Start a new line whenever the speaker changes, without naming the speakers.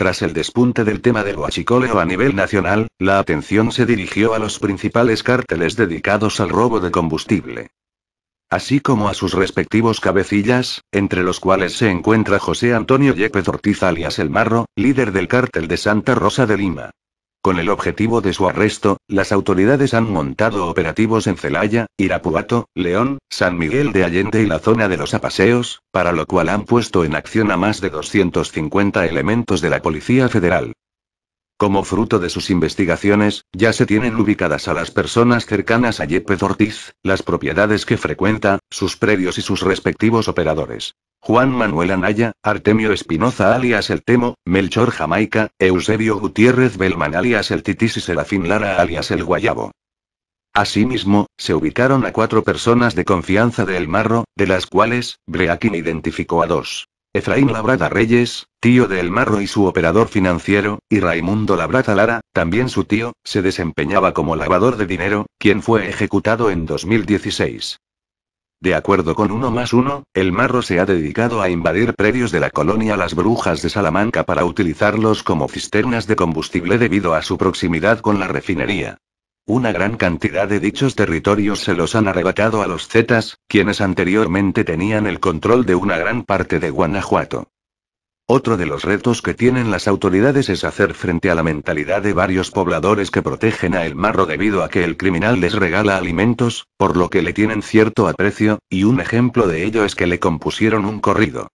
Tras el despunte del tema del guachicoleo a nivel nacional, la atención se dirigió a los principales cárteles dedicados al robo de combustible. Así como a sus respectivos cabecillas, entre los cuales se encuentra José Antonio Yepes Ortiz alias El Marro, líder del cártel de Santa Rosa de Lima. Con el objetivo de su arresto, las autoridades han montado operativos en Celaya, Irapuato, León, San Miguel de Allende y la zona de los Apaseos, para lo cual han puesto en acción a más de 250 elementos de la Policía Federal. Como fruto de sus investigaciones, ya se tienen ubicadas a las personas cercanas a Yepes Ortiz, las propiedades que frecuenta, sus predios y sus respectivos operadores. Juan Manuel Anaya, Artemio Espinoza alias El Temo, Melchor Jamaica, Eusebio Gutiérrez Belman alias El Titis y Serafín Lara alias El Guayabo. Asimismo, se ubicaron a cuatro personas de confianza de El Marro, de las cuales, Breakin identificó a dos. Efraín Labrada Reyes, tío de El Marro y su operador financiero, y Raimundo Labrada Lara, también su tío, se desempeñaba como lavador de dinero, quien fue ejecutado en 2016. De acuerdo con uno más uno, el marro se ha dedicado a invadir predios de la colonia Las Brujas de Salamanca para utilizarlos como cisternas de combustible debido a su proximidad con la refinería. Una gran cantidad de dichos territorios se los han arrebatado a los Zetas, quienes anteriormente tenían el control de una gran parte de Guanajuato. Otro de los retos que tienen las autoridades es hacer frente a la mentalidad de varios pobladores que protegen a El Marro debido a que el criminal les regala alimentos, por lo que le tienen cierto aprecio, y un ejemplo de ello es que le compusieron un corrido.